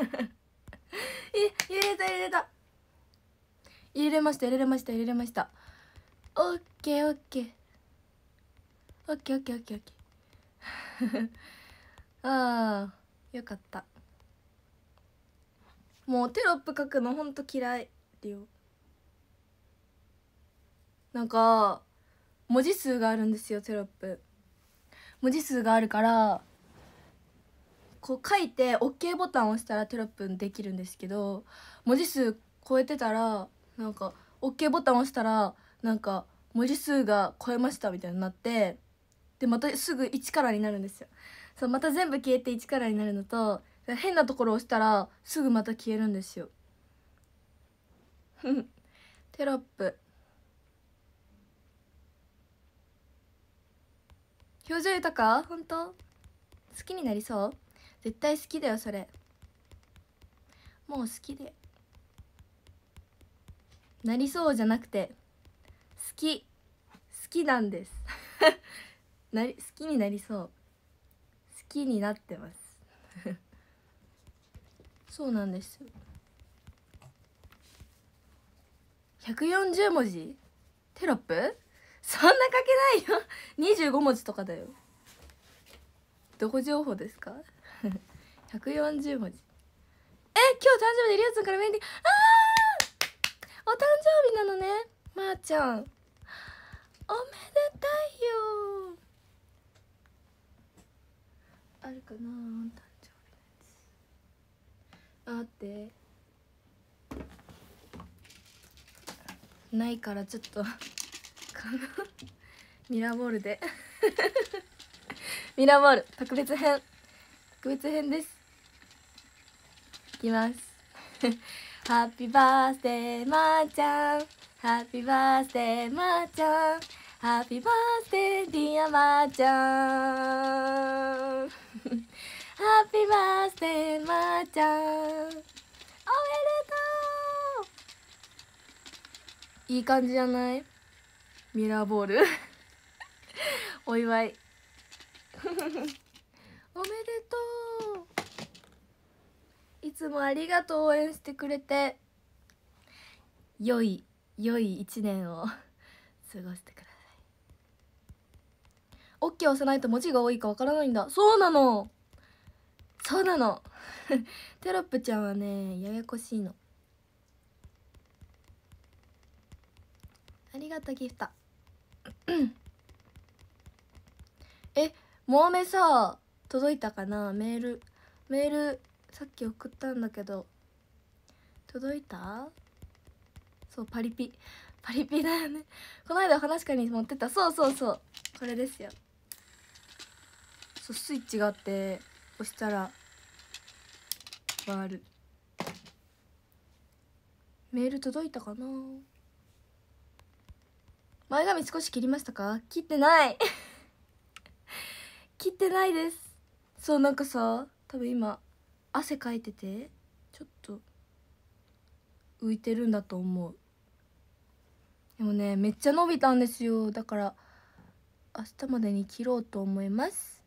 え揺れた揺れた入れました入れました入れましたオッケーオッケーオッケーオッケーオッケーオッケーああよかったもうテロップ書くのほんと嫌いよなんか文字数があるんですよテロップ文字数があるからこう書いて OK ボタンを押したらテロップできるんですけど文字数超えてたらなんか OK ボタン押したらなんか文字数が超えましたみたいになってでまたすぐ1からになるんですよそうまた全部消えて1からになるのと変なところ押したらすぐまた消えるんですよテロップ表情豊か本当好きになりそう絶対好きだよそれもう好きでなりそうじゃなくて好き好きなんです なり好きになりそう好きになってます そうなんですよ140文字テロップそんな書けないよ25文字とかだよどこ情報ですか140 文字え今日誕生日でリアうつんからメンディーあお誕生日なのねまー、あ、ちゃんおめでたいよあるかな誕生日のやつあってないからちょっとミラーボールで ミラーボール特別編特別編ですいきますハッピーバースデーまーちゃんハッピーバースデーまーちゃんハッピーバースデーディアまーちゃんハッピーバースデーまーちゃんおめでとういい感じじゃないミラーボール お祝い おめでとういつもありがとう応援してくれて良い良い一年を過ごしてくださいオッケー押さないと文字が多いかわからないんだそうなのそうなの テロップちゃんはねややこしいのありがとうギフト えもうめさ届いたかなメールメールさっき送ったんだけど届いたそうパリピパリピだよねこの間話しかに持ってたそうそうそうこれですよそうスイッチがあって押したら回るメール届いたかな前髪少し切りましたか切ってない 切ってないですそうなんかさ多分今汗かいててちょっと浮いてるんだと思うでもねめっちゃ伸びたんですよだから明日までに切ろうと思います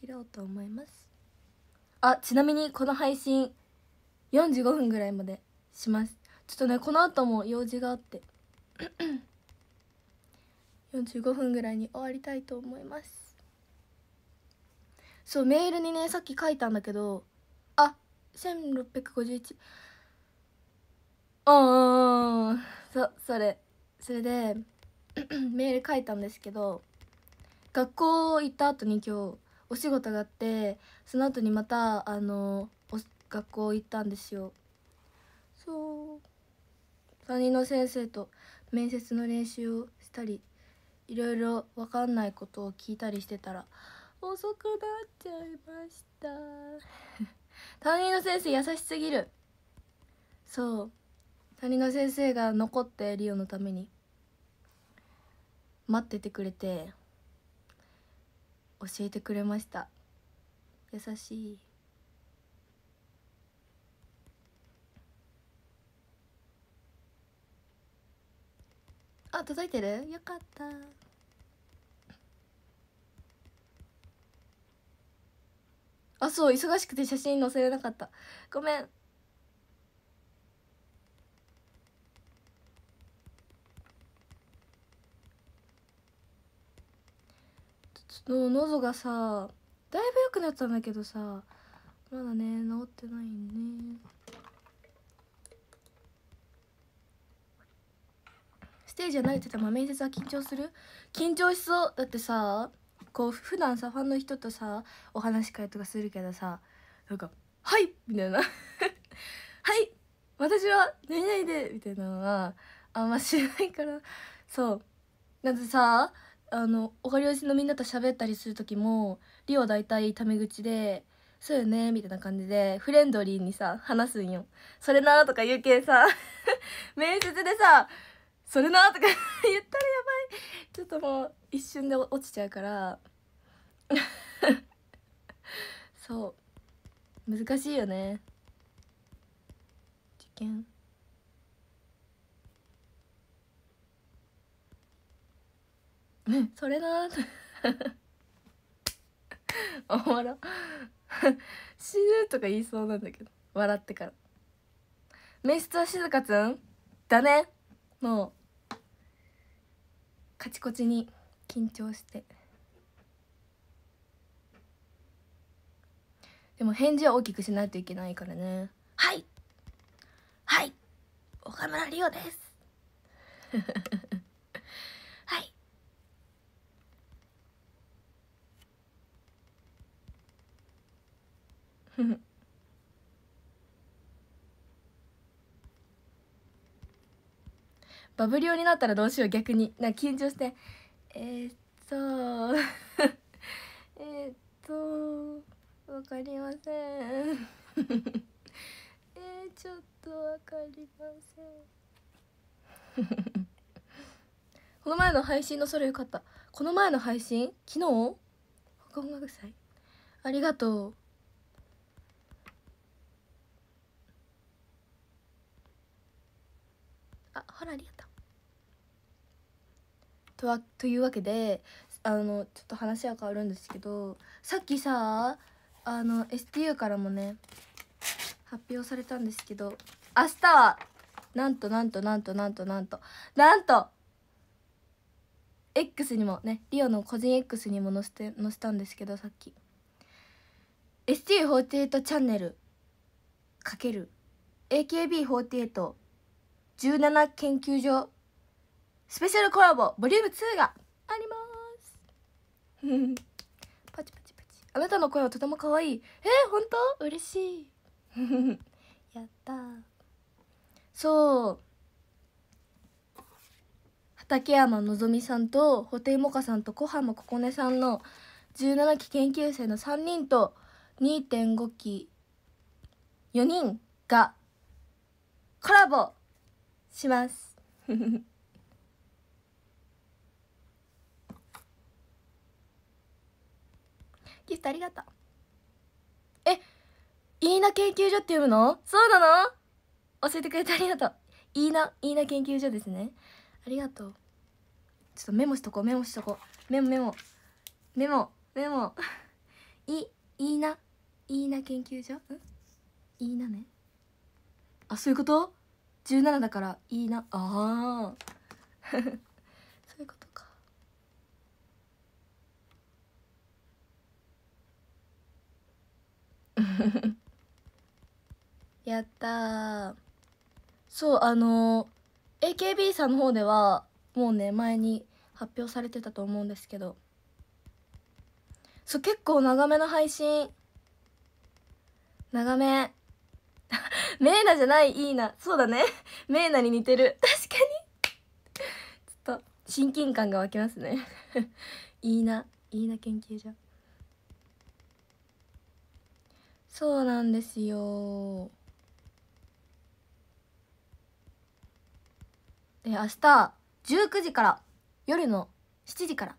切ろうと思いますあちなみにこの配信45分ぐらいまでしますちょっとねこの後も用事があって45分ぐらいに終わりたいと思いますそうメールにねさっき書いたんだけどあ1651ああそそれそれで メール書いたんですけど学校行った後に今日お仕事があってその後にまたあの学校行ったんですよそう担任の先生と面接の練習をしたりいろいろ分かんないことを聞いたりしてたら遅くなっちゃいました 担任の先生優しすぎるそう担任の先生が残ってリオのために待っててくれて教えてくれました優しいあ届いてるよかったあそう忙しくて写真載せれなかったごめんちょっの喉がさだいぶ良くなったんだけどさまだね治ってないねステージは慣れてたま面接は緊張する緊張しそうだってさこう普段さファンの人とさお話し会とかするけどさなんか「はい!」みたいな「はい私は何々で」みたいなのはあんましないからそうなんかさあのおかりおしのみんなと喋ったりする時もリオ大体タメ口で「そうよね」みたいな感じでフレンドリーにさ話すんよ。それなとか言うけんさ 面接でさそれな」とか 言ったらやばいちょっともう一瞬で落ちちゃうから そう難しいよね受験それなおも ろ死ぬとか言いそうなんだけど笑ってから「メスは静かつんだね」もう。カチコチに緊張してでも返事は大きくしないといけないからねはいはい岡村リオです はいふふ バブリオになったらどうしよう逆にな緊張してえー、っと えっとわかりませんえー、ちょっとわかりませんこの前の配信のそれよかったこの前の配信昨日音楽祭ありがとうあほらありがとうとはというわけであのちょっと話は変わるんですけどさっきさあの STU からもね発表されたんですけど明日はなんとなんとなんとなんとなんとなんと X にもねリオの個人 X にも載せて載せたんですけどさっき STU48 チャンネルかける AKB48 17研究所スペシャルコラボボリューム2があります パチパチパチあなたの声はとても可愛いえー、本当嬉しい やったそう畠山のぞみさんと布袋萌歌さんと小浜ここねさんの17期研究生の3人と2.5期4人がコラボしますギフトありがとうえいいな研究所って呼ぶのそうなの教えてくれてありがとういいないいな研究所ですねありがとうちょっとメモしとこうメモしとこうメモメモメモメモいいいないいな研究所うんいいなねあそういうこと ?17 だからいいなああ やったそうあの AKB さんの方ではもうね前に発表されてたと思うんですけどそう結構長めの配信長め メーナじゃないいいなそうだねメーナに似てる確かにちょっと親近感が湧きますねいいないいな研究所そうなんですよで明日19時から夜の7時から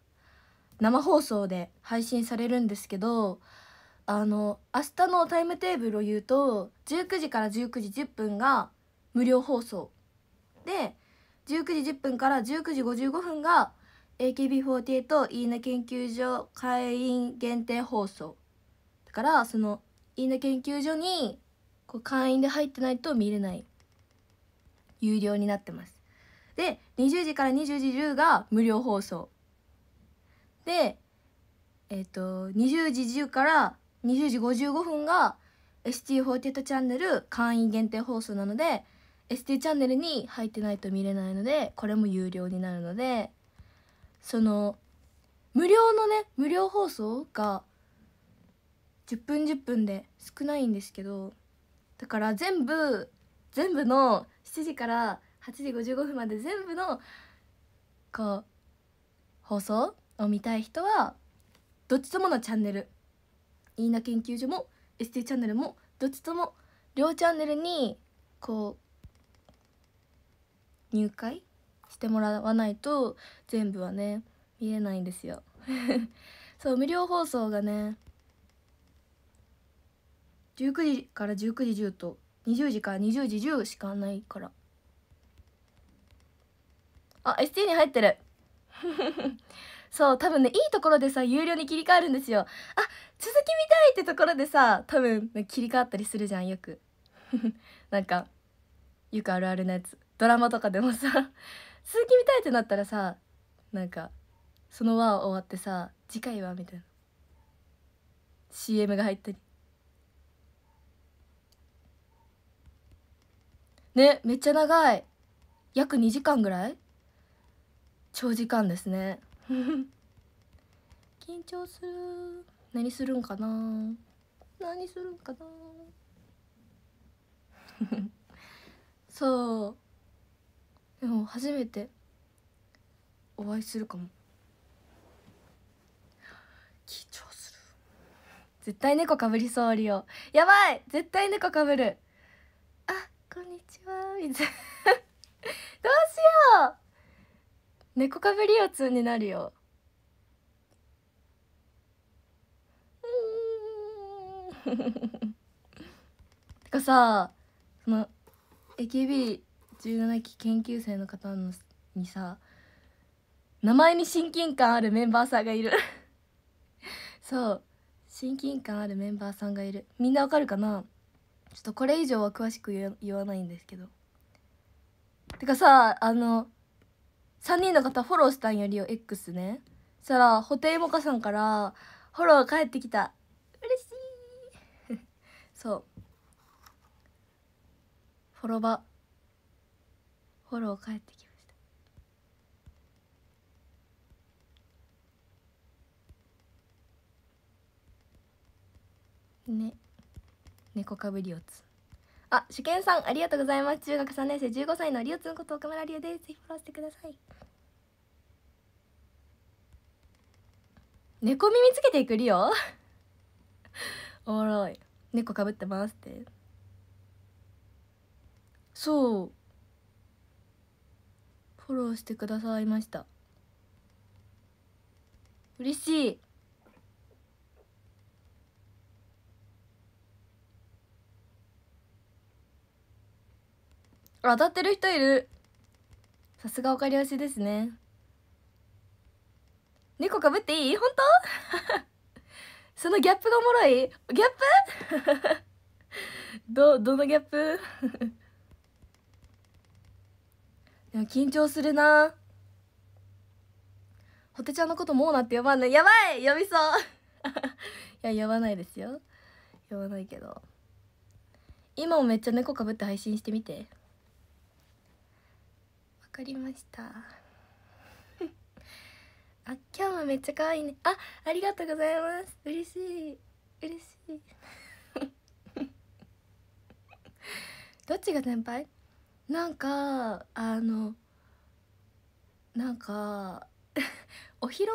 生放送で配信されるんですけどあの明日のタイムテーブルを言うと19時から19時10分が無料放送で19時10分から19時55分が AKB48 いいね研究所会員限定放送だからそのインド研究所にこう会員で入ってないと見れない有料になってますで20時から20時10が無料放送でえっ、ー、と20時10から20時55分が ST48 チャンネル会員限定放送なので ST チャンネルに入ってないと見れないのでこれも有料になるのでその無料のね無料放送が10分10分で少ないんですけどだから全部全部の7時から8時55分まで全部のこう放送を見たい人はどっちとものチャンネルいいな研究所も ST チャンネルもどっちとも両チャンネルにこう入会してもらわないと全部はね見えないんですよ そう無料放送がね19時から19時10と20時から20時10しかないからあ ST に入ってる そう多分ねいいところでさ有料に切り替えるんですよあ続き見たいってところでさ多分、ね、切り替わったりするじゃんよく なんかよくあるあるなやつドラマとかでもさ 続き見たいってなったらさなんかその輪終わってさ次回はみたいな CM が入ったりねめっちゃ長い約2時間ぐらい長時間ですね 緊張する何するんかな何するんかな そうでも初めてお会いするかも緊張する絶対猫かぶりそうリオやばい絶対猫かぶるこんにちは」みたいなどうしよう猫かぶり腰痛になるようんてかさその AKB17 期研究生の方のにさ名前に親近感あるメンバーさんがいるそう親近感あるメンバーさんがいるみんなわかるかなちょっとこれ以上は詳しく言わないんですけどてかさあの3人の方フォローしたんよりよ X ねそしたら布袋もかさんからフォロー返ってきた嬉しい そうフォロバフォロー返ってきましたね猫かぶりおつあ、主見さんありがとうございます中学三年生十五歳のりおつのこと岡村りおですぜひフォローしてください猫耳つけていくりお おもろい猫かぶってますってそうフォローしてくださいました嬉しい当たってる人いるさすがおかり推しですね猫かぶっていい本当 そのギャップがおもろいギャップ どどのギャップでも 緊張するなホテちゃんのこともうなって呼ばんのやばい呼びそういや呼ばないですよ呼ばないけど今もめっちゃ猫かぶって配信してみてかりました あ今日もめっちゃ可愛いねあありがとうございます嬉しい嬉しい どっちが先輩なんかあのなんか お披露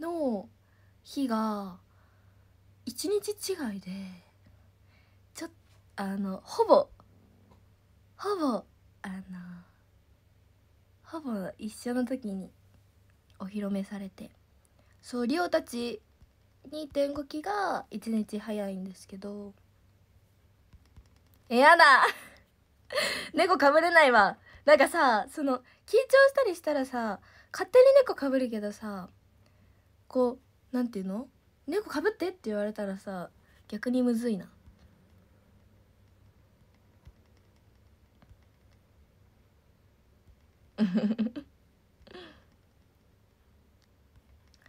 目の日が一日違いでちょっとあのほぼほぼあのほぼ一緒の時にお披露目されてそうリオたち2.5期が1日早いんですけどえやだ 猫かぶれないわなんかさその緊張したりしたらさ勝手に猫かぶるけどさこうなんていうの猫かぶってって言われたらさ逆にむずいな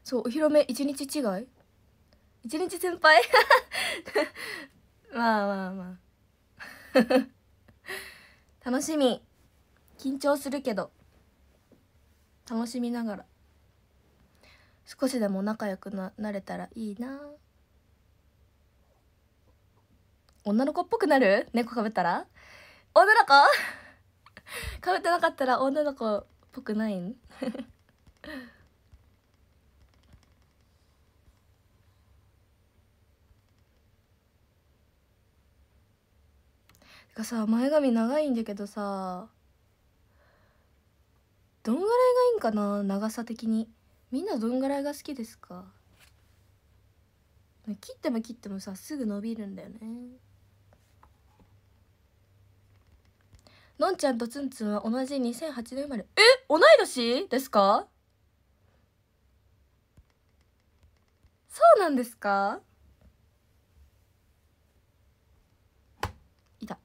そうお披露目一日違い一日先輩 まあまあまあ 楽しみ緊張するけど楽しみながら少しでも仲良くなれたらいいな女の子っぽくなる猫かぶったら女の子か ぶってなかったら女の子っぽくないん てかさ前髪長いんだけどさどんぐらいがいいんかな長さ的にみんなどんぐらいが好きですか切っても切ってもさすぐ伸びるんだよねのんちゃんとつんつんは同じ2008年生まれえ同い年ですかそうなんですかいた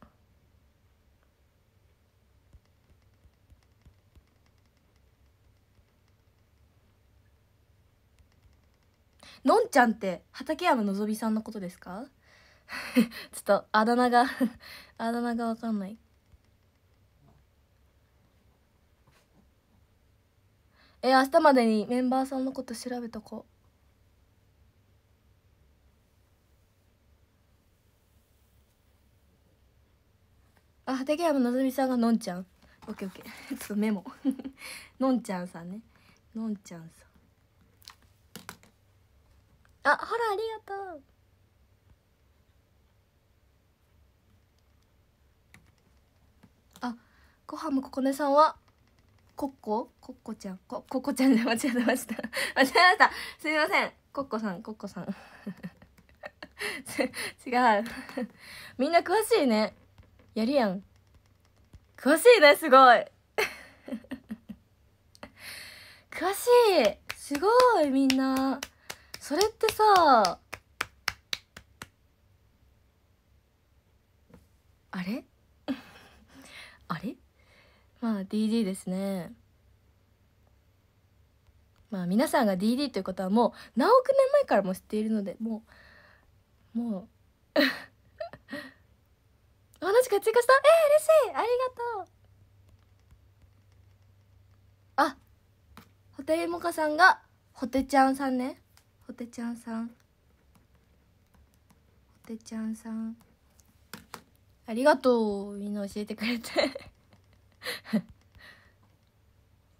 のんちゃんって畠山のぞみさんのことですか ちょっとあだ名が あだ名がわかんないえ明日までにメンバーさんのこと調べとこうあ竹山なみさんがのんちゃんオッケーオッケー ちょっとメモ のんちゃんさんねのんちゃんさんあほらありがとうあご飯もここねさんはコッココッコちゃんコココちゃんで 間違えました間違えましたすみませんコッコさんコッコさん 違うみんな詳しいねやるやん詳しいねすごい 詳しいすごいみんなそれってさあれあれまあ DD ですねまあ皆さんが DD ということはもう何億年前からも知っているのでもうもう お話が追加したえー、嬉しいありがとうあホテイモカさんがホテちゃんさんねホテちゃんさんホテちゃんさんありがとうみんな教えてくれて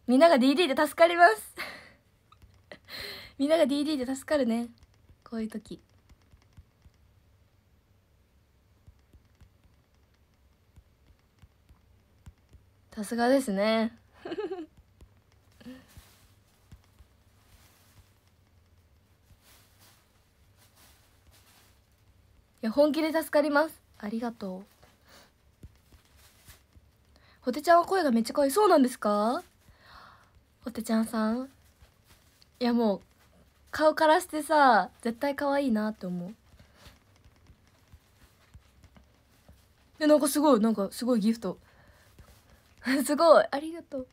みんなが DD で助かります みんなが DD で助かるねこういう時さすがですね いや本気で助かりますありがとうホテちゃんは声がめっちゃ可愛いそうなんですかホテちゃんさんいやもう顔からしてさ絶対可愛いなって思うえなんかすごいなんかすごいギフト すごいありがとう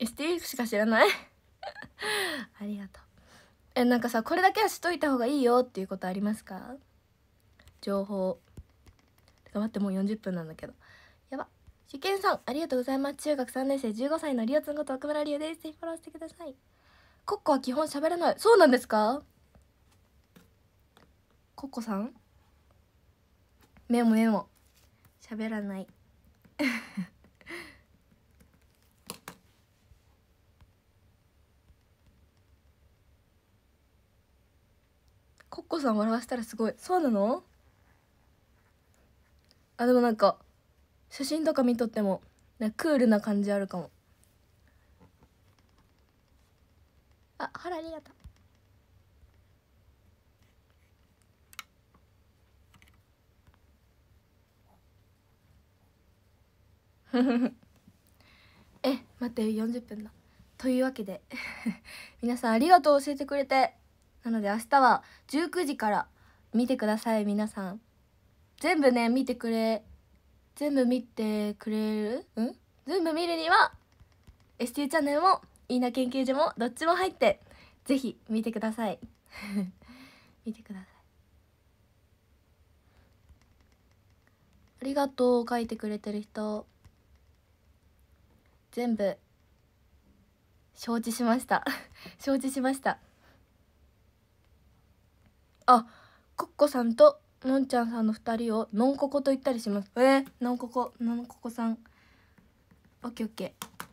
STF しか知らない ありがとうえなんかさこれだけはしといた方がいいよっていうことありますか情報待ってもう40分なんだけどやば受験さんありがとうございます中学3年生15歳のりおつんこと奥村りおですぜひフォローしてくださいコッコは基本喋らないそうなんですかコッコさんメモメモ喋らないコッコさん笑わせたらすごいそうなのあでもなんか写真とか見とってもなクールな感じあるかもあほらありがとうえ待って40分だというわけで 皆さんありがとう教えてくれてなので明日は19時から見てください皆さん全部ね見てくれ全部見てくれるん全部見るには ST チャンネルもいいな研究所もどっちも入ってぜひ見てください 見てくださいありがとう書いてくれてる人全部承知しました 承知しましたあコッコさんとのんちゃんさんの2人をのんここと言ったりしますえー、のんここのんここさんオッケーオッケー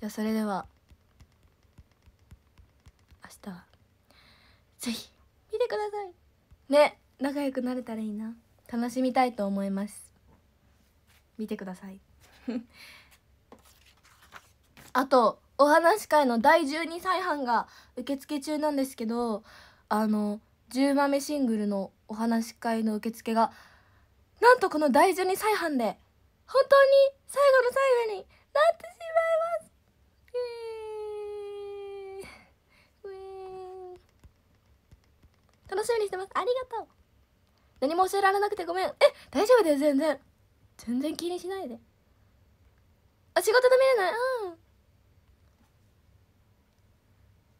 じゃそれでは明日はぜひ見てくださいね仲良くなれたらいいな楽しみたいと思います見てください あとお話会の第12再販が受付中なんですけどあの10豆シングルのお話し会の受付がなんとこの大12再販で本当に最後の最後になってしまいます楽しみにしてますありがとう何も教えられなくてごめんえ大丈夫だよ全然全然気にしないであ仕事で見れないうん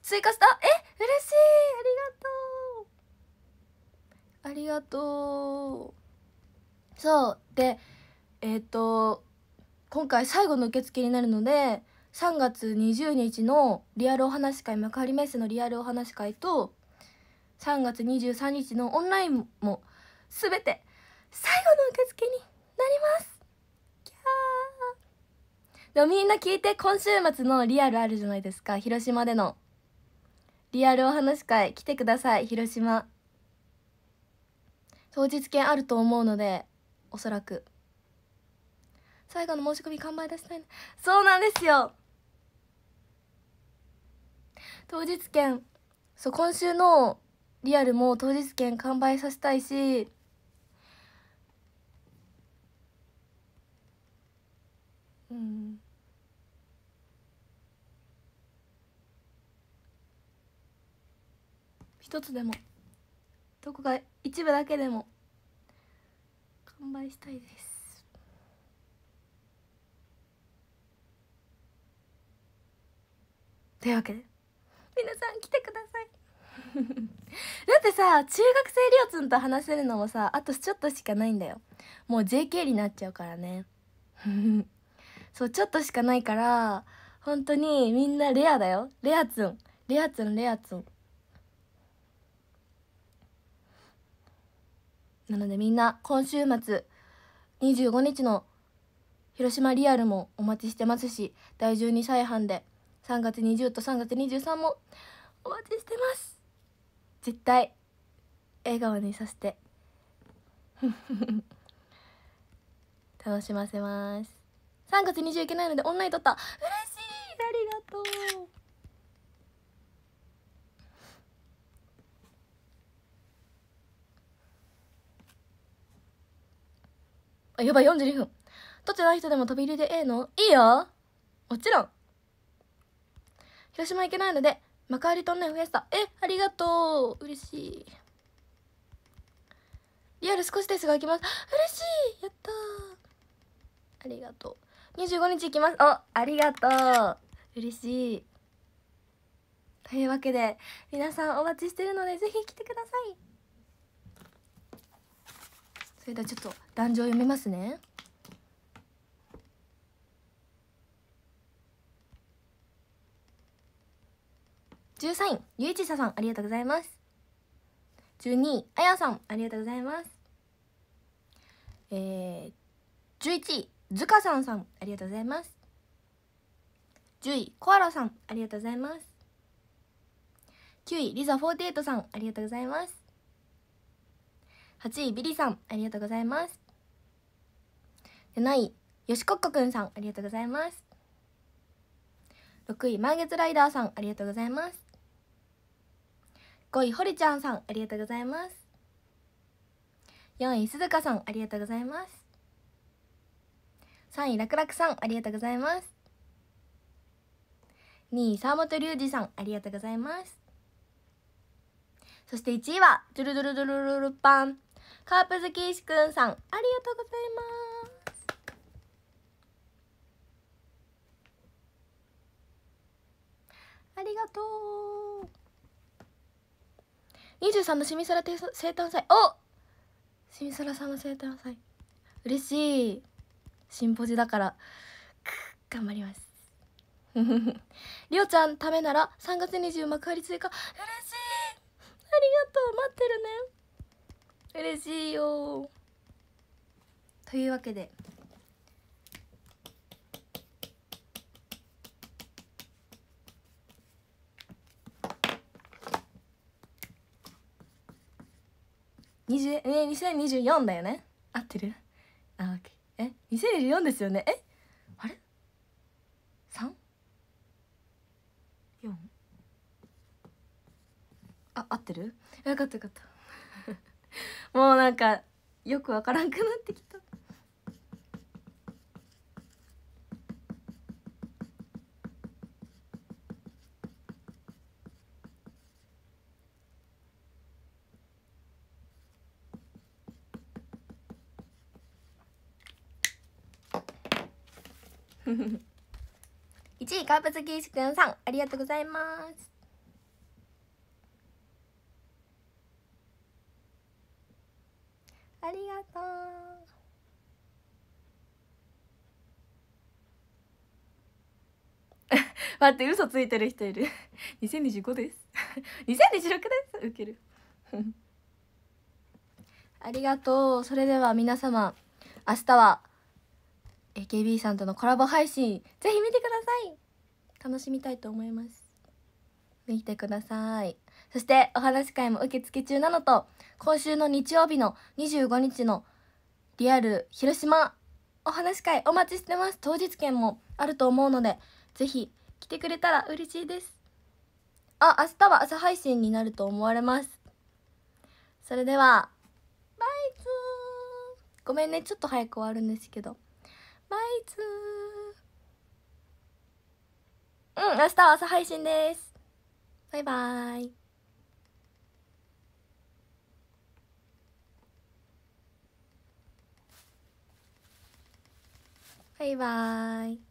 追加したえ嬉しいありがとうありがとうそうでえっ、ー、と今回最後の受付になるので3月20日のリアルお話会幕張メッセのリアルお話会と3月23日のオンラインも全て最後の受付になりますキャーでもみんな聞いて今週末のリアルあるじゃないですか広島でのリアルお話会来てください広島当日券あると思うのでおそらく最後の申し込み完売出したいそうなんですよ当日券そう今週のリアルも当日券完売させたいしうん一つでも。どこか一部だけでも完売したいですというわけで皆さん来てください だってさ中学生りょうつんと話せるのもさあとちょっとしかないんだよもう JK になっちゃうからね そうちょっとしかないから本当にみんなレアだよレアつんレアつんレアつんなのでみんな今週末25日の広島リアルもお待ちしてますし第12再販で3月20と3月23もお待ちしてます絶対笑顔にさせて 楽しませます3月29けなのでオンライン撮った嬉しいありがとうあ、やばい、42分。撮ってない人でも飛び入りでええのいいよもちろん広島行けないので、幕張トンネルフェスタ。え、ありがとう嬉しい。リアル少しですが行きます。嬉しいやったありがとう。25日行きます。お、ありがとう嬉しい。というわけで、皆さんお待ちしてるので、ぜひ来てください。それではちょっと壇上読みますね13位ゆいちささんありがとうございます12位あやさんありがとうございますえー、11位ずかさんさんありがとうございます10位コアラさんありがとうございます9位リザ48さんありがとうございます8位ビリさんありがとうございます7位よしこっこくんさんありがとうございます6位満月ライダーさんありがとうございます5位ほりちゃんさんありがとうございます4位鈴鹿さんありがとうございます3位らくらくさんありがとうございます2位沢本龍二さんありがとうございますそして1位はドゥルドゥルドゥルルルパンカープ好き石くんさんありがとうございますありがとう23の清サラ生誕祭お清サラさんの生誕祭嬉しいシンポジだから頑張ります りょうちゃんためなら3月20幕張追加嬉しいありがとう待ってるね嬉しいよというわけで20え2024だよね合ってるあえ2024ですよねえあれ ?34? あ合ってるよかったよかった もうなんかよくわからんくなってきた1 位カープ好き石くんさんありがとうございます待って嘘ついてる人いる2025 です2026 ですウケる ありがとうそれでは皆様明日は AKB さんとのコラボ配信ぜひ見てください楽しみたいと思います見てくださいそしてお話会も受付中なのと今週の日曜日の25日のリアル広島お話会お待ちしてます当日券もあると思うのでぜひ来てくれたら嬉しいですあ明日は朝配信になると思われますそれではバイツーごめんねちょっと早く終わるんですけどバイツーうん明日は朝配信ですバイバーイバイバーイ。